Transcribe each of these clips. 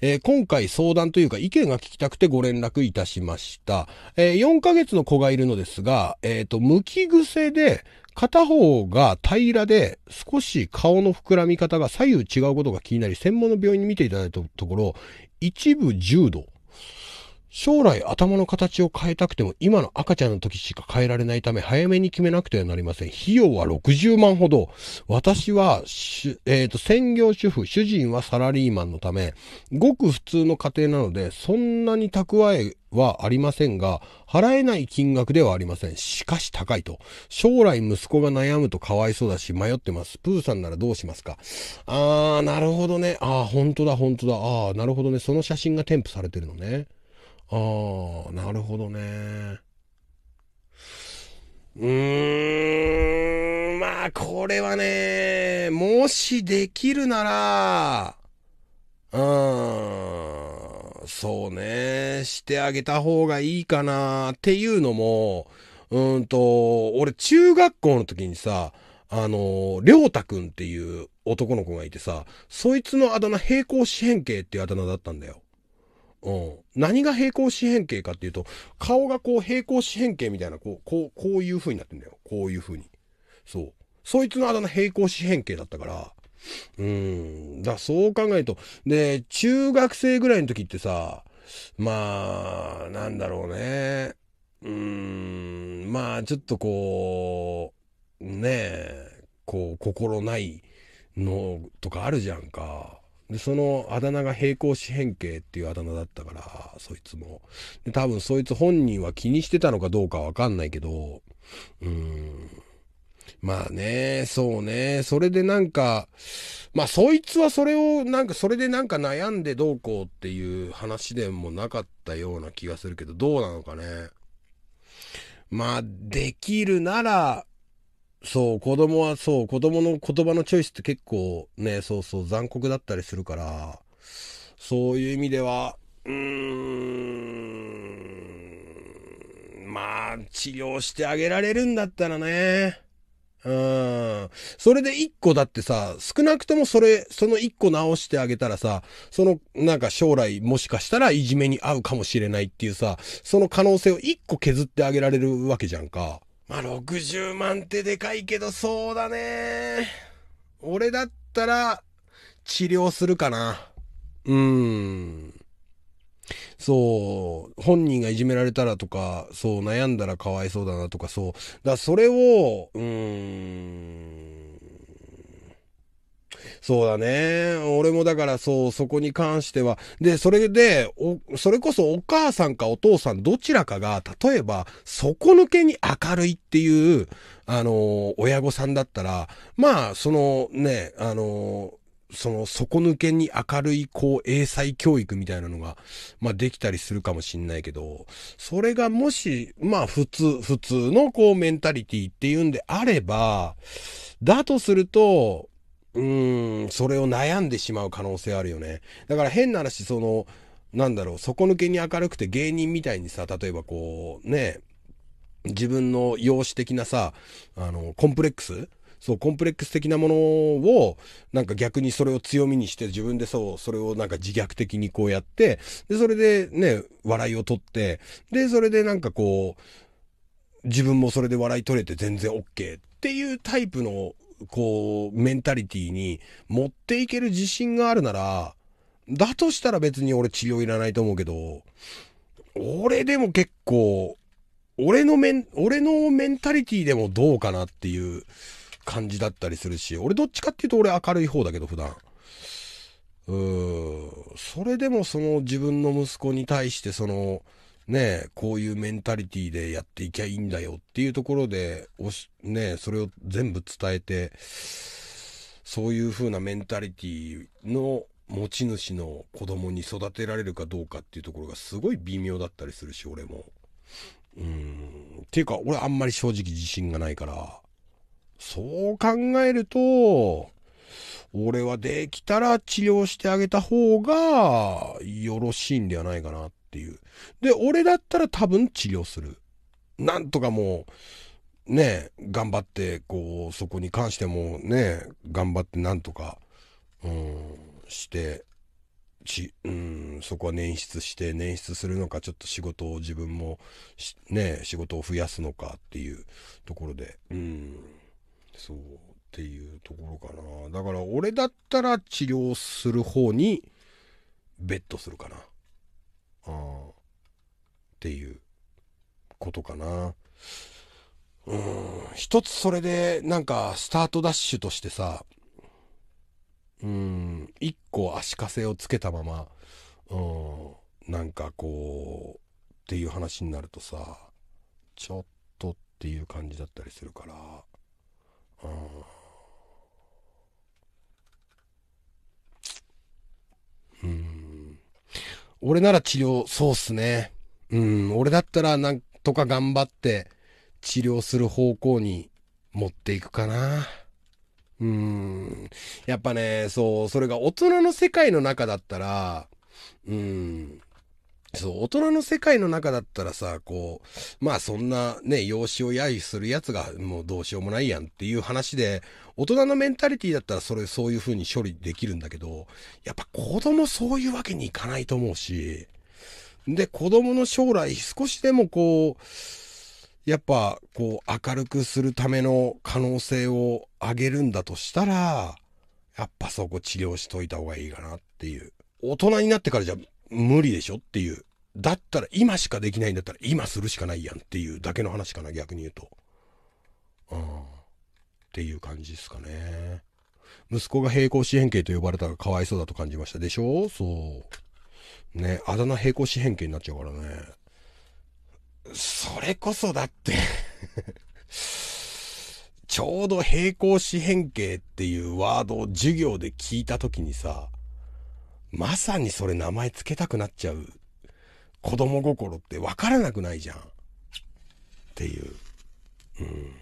えー、今回相談というか意見が聞きたくてご連絡いたしました。えー、4ヶ月の子がいるのですが、えっ、ー、と、向き癖で、片方が平らで少し顔の膨らみ方が左右違うことが気になり、専門の病院に見ていただいたところ、一部重度。将来頭の形を変えたくても今の赤ちゃんの時しか変えられないため早めに決めなくてはなりません。費用は60万ほど。私は、えー、と専業主婦、主人はサラリーマンのため、ごく普通の家庭なのでそんなに蓄えはありませんが、払えない金額ではありません。しかし高いと。将来息子が悩むとかわいそうだし迷ってます。プーさんならどうしますかあー、なるほどね。あー、本当だ、本当だ。あー、なるほどね。その写真が添付されてるのね。ああ、なるほどね。うーん、まあ、これはね、もしできるなら、うーん、そうね、してあげた方がいいかな、っていうのも、うんと、俺、中学校の時にさ、あの、りょうたくんっていう男の子がいてさ、そいつのあだ名平行四辺形っていうあだ名だったんだよ。うん。何が平行四辺形かっていうと、顔がこう平行四辺形みたいな、こう、こう、こういう風になってんだよ。こういう風に。そう。そいつのあだ名平行四辺形だったから、うん。だそう考えると、で、中学生ぐらいの時ってさ、まあ、なんだろうね。うん、まあ、ちょっとこう、ねえ、こう、心ないのとかあるじゃんか。で、そのあだ名が平行四辺形っていうあだ名だったから、そいつも。で、多分そいつ本人は気にしてたのかどうかわかんないけど、うーん。まあね、そうね。それでなんか、まあそいつはそれを、なんかそれでなんか悩んでどうこうっていう話でもなかったような気がするけど、どうなのかね。まあ、できるなら、そう子供はそう子供の言葉のチョイスって結構ねそうそう残酷だったりするからそういう意味ではうーんまあ治療してあげられるんだったらねうんそれで1個だってさ、少なくともそれ、その1個直してあげたらさ、その、なんか将来もしかしたらいじめに遭うかもしれないっていうさ、その可能性を1個削ってあげられるわけじゃんか。まあ、60万ってでかいけど、そうだね。俺だったら、治療するかな。うーん。そう、本人がいじめられたらとか、そう、悩んだらかわいそうだなとか、そう。だそれを、うーん。そうだね。俺もだからそう、そこに関しては。で、それで、お、それこそお母さんかお父さんどちらかが、例えば、底抜けに明るいっていう、あの、親御さんだったら、まあ、そのね、あの、その底抜けに明るい、こう、英才教育みたいなのが、まあできたりするかもしんないけど、それがもし、まあ普通、普通のこうメンタリティっていうんであれば、だとすると、うーん、それを悩んでしまう可能性あるよね。だから変な話、その、なんだろう、底抜けに明るくて芸人みたいにさ、例えばこう、ね、自分の容姿的なさ、あの、コンプレックスそう、コンプレックス的なものを、なんか逆にそれを強みにして、自分でそう、それをなんか自虐的にこうやって、で、それでね、笑いを取って、で、それでなんかこう、自分もそれで笑い取れて全然 OK っていうタイプのこう、メンタリティーに持っていける自信があるなら、だとしたら別に俺治療いらないと思うけど、俺でも結構、俺のメン、俺のメンタリティーでもどうかなっていう感じだったりするし、俺どっちかっていうと俺明るい方だけど普段。うーん、それでもその自分の息子に対してその、ね、こういうメンタリティーでやっていきゃいいんだよっていうところで、おし、ね、それを全部伝えて、そういうふうなメンタリティーの持ち主の子供に育てられるかどうかっていうところがすごい微妙だったりするし、俺も。うん。っていうか、俺あんまり正直自信がないから、そう考えると、俺はできたら治療してあげた方がよろしいんではないかなっっていう。で、俺だったら多分治療する。なんとかもう、ね、頑張って、こう、そこに関してもね、頑張ってなんとか、うん、して、ち、うん、そこは捻出して、捻出するのか、ちょっと仕事を自分も、ね、仕事を増やすのかっていうところで、うん、そうっていうところかな。だから、俺だったら治療する方に、ベットするかな。っていうことかな。うん、一つそれでなんかスタートダッシュとしてさ、うん、一個足かせをつけたまま、うん、なんかこう、っていう話になるとさ、ちょっとっていう感じだったりするから、うん俺なら治療、そうっすね。うん、俺だったらなんとか頑張って治療する方向に持っていくかな。うん。やっぱね、そう、それが大人の世界の中だったら、うん、そう、大人の世界の中だったらさ、こう、まあそんなね、養子を揶揄するやつがもうどうしようもないやんっていう話で、大人のメンタリティだったらそれ、そういう風に処理できるんだけど、やっぱ子供そういうわけにいかないと思うし、で、子供の将来少しでもこう、やっぱこう明るくするための可能性を上げるんだとしたら、やっぱそこ治療しといた方がいいかなっていう。大人になってからじゃ無理でしょっていう。だったら今しかできないんだったら今するしかないやんっていうだけの話かな逆に言うと。うん。っていう感じですかね。息子が平行四辺形と呼ばれたらかわいそうだと感じました。でしょそう。ね、あだ名平行四辺形になっちゃうからね。それこそだって ちょうど平行四辺形っていうワードを授業で聞いた時にさ、まさにそれ名前つけたくなっちゃう子供心って分からなくないじゃん。っていう。うん。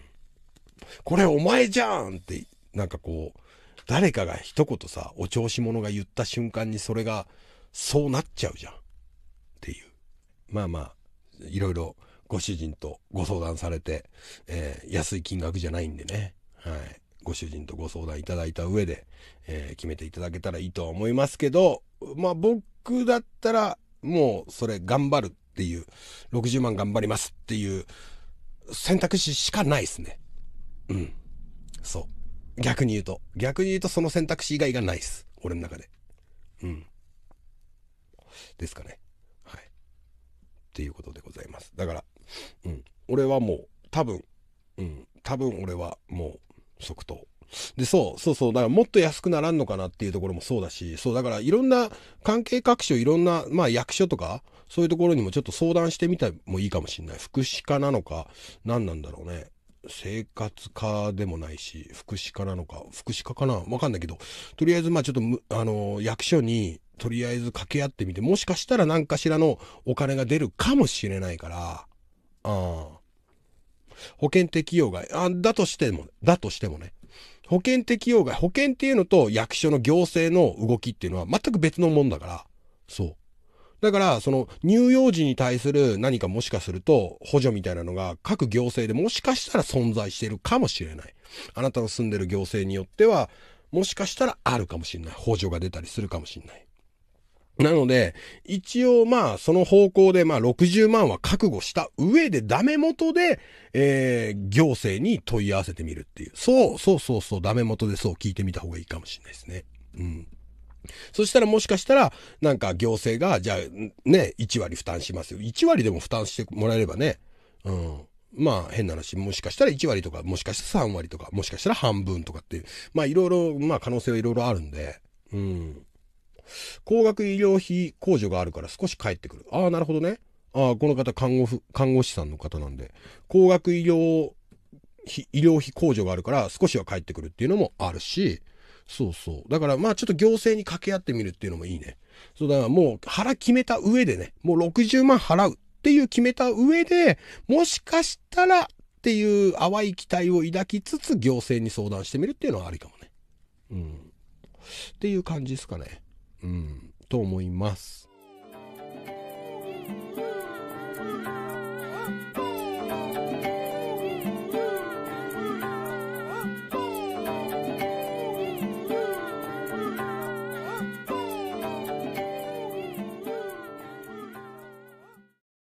これお前じゃんって、なんかこう、誰かが一言さ、お調子者が言った瞬間にそれが、そうなっちゃうじゃん。っていう。まあまあ、いろいろご主人とご相談されて、えー、安い金額じゃないんでね。はい。ご主人とご相談いただいた上で、えー、決めていただけたらいいとは思いますけど、まあ僕だったら、もうそれ頑張るっていう、60万頑張りますっていう選択肢しかないですね。うん。そう。逆に言うと。逆に言うとその選択肢以外がないです。俺の中で。うん。ですかね。はい。っていうことでございます。だから、うん。俺はもう、多分、うん。多分俺はもう、即答。で、そう、そうそう、だからもっと安くならんのかなっていうところもそうだし、そう、だからいろんな関係各所、いろんな、まあ役所とか、そういうところにもちょっと相談してみたもいいかもしんない。福祉課なのか、何なんだろうね。生活科でもないし、福祉課なのか、福祉課かなわかんないけど、とりあえずまあちょっと、あの、役所に、とりあえず掛け合ってみて、もしかしたら何かしらのお金が出るかもしれないから、ああ。保険適用外、あ、だとしても、だとしてもね。保険適用外、保険っていうのと役所の行政の動きっていうのは全く別のもんだから、そう。だから、その乳幼児に対する何かもしかすると補助みたいなのが各行政でもしかしたら存在しているかもしれない。あなたの住んでる行政によっては、もしかしたらあるかもしれない。補助が出たりするかもしれない。なので、一応まあ、その方向でまあ、60万は覚悟した上で、ダメ元で、えー、行政に問い合わせてみるっていう。そう、そうそうそう、ダメ元でそう聞いてみた方がいいかもしれないですね。うん。そしたらもしかしたら、なんか行政が、じゃあ、ね、1割負担しますよ。1割でも負担してもらえればね、うん。まあ変な話、もしかしたら1割とか、もしかしたら3割とか、もしかしたら半分とかっていう、まあいろいろ、まあ可能性はいろいろあるんで、うん。高額医療費控除があるから少し返ってくる。ああ、なるほどね。ああ、この方看護婦、看護師さんの方なんで、高額医療費、医療費控除があるから少しは返ってくるっていうのもあるし、そうそう。だからまあちょっと行政に掛け合ってみるっていうのもいいね。そうだからもう腹決めた上でね、もう60万払うっていう決めた上で、もしかしたらっていう淡い期待を抱きつつ行政に相談してみるっていうのはありかもね。うん。っていう感じですかね。うん、と思います。